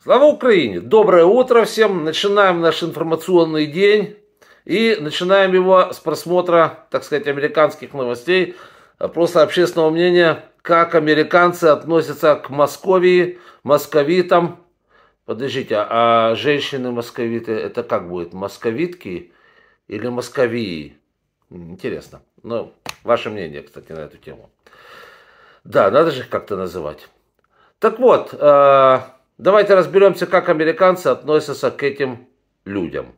Слава Украине! Доброе утро всем! Начинаем наш информационный день и начинаем его с просмотра, так сказать, американских новостей, опроса общественного мнения, как американцы относятся к Московии, московитам. Подождите, а, а женщины-московиты, это как будет, московитки или московии? Интересно. Ну, ваше мнение, кстати, на эту тему. Да, надо же их как-то называть. Так вот, а, Давайте разберемся, как американцы относятся к этим людям.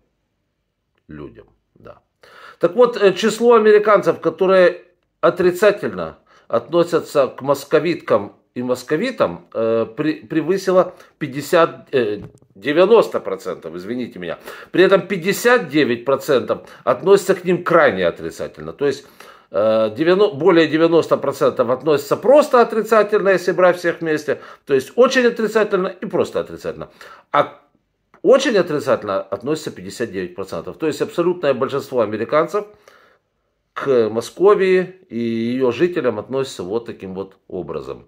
Людям, да. Так вот, э, число американцев, которые отрицательно относятся к московиткам и московитам, э, превысило 50, э, 90%, извините меня. При этом 59% относятся к ним крайне отрицательно. То есть Э, более 90% относится просто отрицательно, если брать всех вместе, то есть очень отрицательно и просто отрицательно. А очень отрицательно относится 59%. То есть абсолютное большинство американцев к Московии и ее жителям относится вот таким вот образом.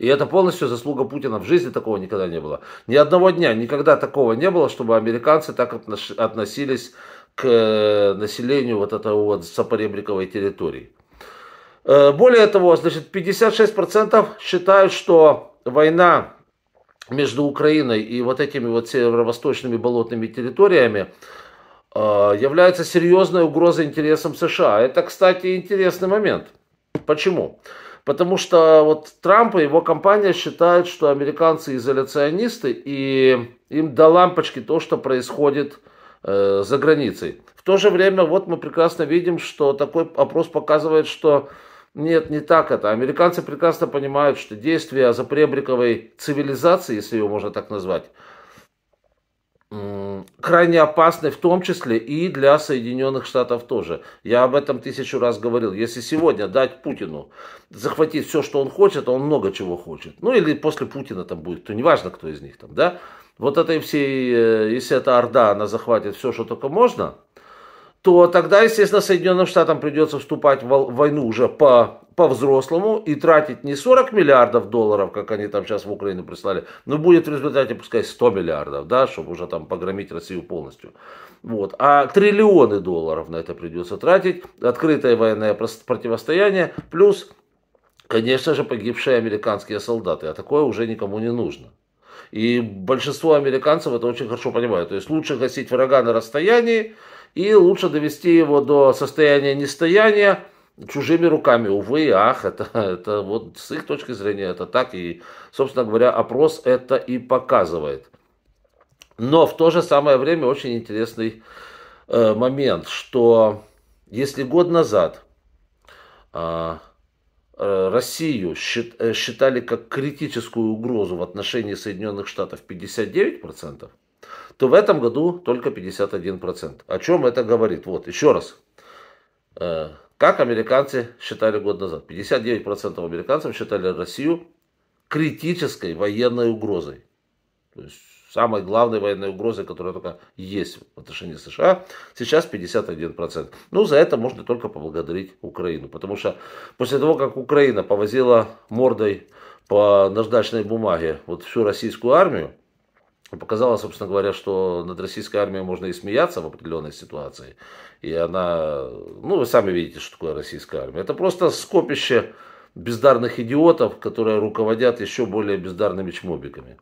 И это полностью заслуга Путина. В жизни такого никогда не было. Ни одного дня, никогда такого не было, чтобы американцы так относились к э, населению вот этого вот сапоребриковой территории. Э, более того, значит, 56% считают, что война между Украиной и вот этими вот северо-восточными болотными территориями э, является серьезной угрозой интересам США. Это, кстати, интересный момент. Почему? Потому что вот Трамп и его компания считают, что американцы изоляционисты, и им до лампочки то, что происходит в э, за границей. В то же время вот мы прекрасно видим, что такой опрос показывает, что нет, не так это. Американцы прекрасно понимают, что действия запребриковой цивилизации, если ее можно так назвать, крайне опасны в том числе и для Соединенных Штатов тоже. Я об этом тысячу раз говорил. Если сегодня дать Путину захватить все, что он хочет, а он много чего хочет. Ну или после Путина там будет, то неважно, кто из них там, да. Вот этой всей, э, если эта Орда, она захватит все, что только можно – то тогда, естественно, Соединенным Штатам придется вступать в войну уже по, по-взрослому и тратить не 40 миллиардов долларов, как они там сейчас в Украину прислали, но будет в результате, пускай, 100 миллиардов, да, чтобы уже там погромить Россию полностью. Вот. А триллионы долларов на это придется тратить, открытое военное противостояние, плюс, конечно же, погибшие американские солдаты, а такое уже никому не нужно. И большинство американцев это очень хорошо понимают. То есть лучше гасить врага на расстоянии, и лучше довести его до состояния нестояния чужими руками. Увы, ах, это, это вот с их точки зрения это так, и, собственно говоря, опрос это и показывает. Но в то же самое время очень интересный э, момент, что если год назад а, э, Россию э, считали как критическую угрозу в отношении Соединенных Штатов 59%, то в этом году только 51%. О чем это говорит? Вот, еще раз. Э, как американцы считали год назад? 59% американцев считали Россию критической военной угрозой. То есть самой главной военной угрозой, которая только есть в отношении США, сейчас 51%. Ну, за это можно только поблагодарить Украину, потому что после того, как Украина повозила мордой по наждачной бумаге вот всю российскую армию, ну, показала, собственно говоря, что над российской армией можно и смеяться в определенной ситуации. И она, ну вы сами видите, что такое российская армия. Это просто скопище бездарных идиотов, которые руководят еще более бездарными чмобиками.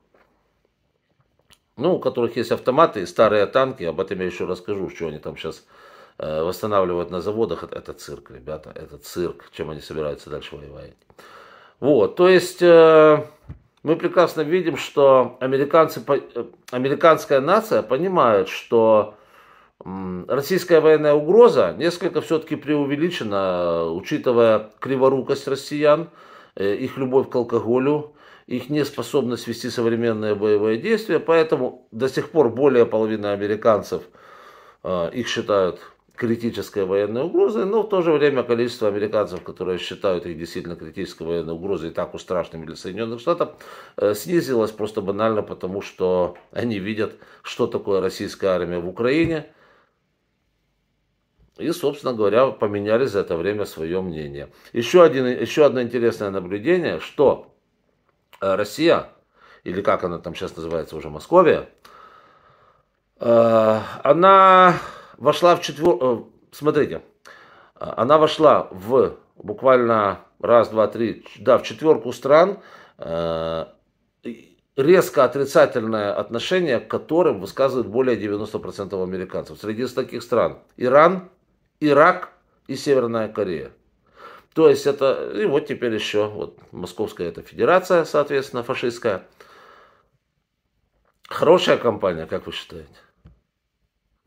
Ну, у которых есть автоматы и старые танки, об этом я еще расскажу, что они там сейчас э, восстанавливают на заводах. Это, цирк, ребята, это цирк, чем они собираются дальше воевать. Вот, то есть... Э, мы прекрасно видим, что американцы, э, американская нация понимает, что российская военная угроза несколько все-таки преувеличена, учитывая криворукость россиян, э, их любовь к алкоголю, их неспособность вести современные боевые действия. Поэтому до сих пор более половины американцев э, их считают критической военной угрозой, но в то же время количество американцев, которые считают их действительно критической военной угрозой и так уж страшными для Соединенных Штатов, э, снизилось просто банально, потому что они видят, что такое российская армия в Украине. И, собственно говоря, поменяли за это время свое мнение. Еще, один, еще одно интересное наблюдение, что э, Россия, или как она там сейчас называется уже, Московия, э, она вошла в четвер... Э, смотрите, она вошла в буквально раз, два, три, да, в четверку стран, э, резко отрицательное отношение к которым высказывают более 90% американцев. Среди таких стран Иран, Ирак и Северная Корея. То есть это, и вот теперь еще, вот Московская это федерация, соответственно, фашистская. Хорошая компания, как вы считаете?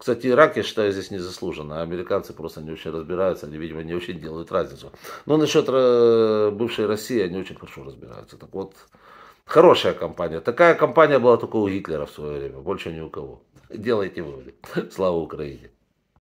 Кстати, Ирак, я считаю, здесь не заслуженно. Американцы просто не очень разбираются, они, видимо, не очень делают разницу. Но насчет э, бывшей России они очень хорошо разбираются. Так вот, хорошая компания. Такая компания была только у Гитлера в свое время, больше ни у кого. Делайте выводы. Слава Украине!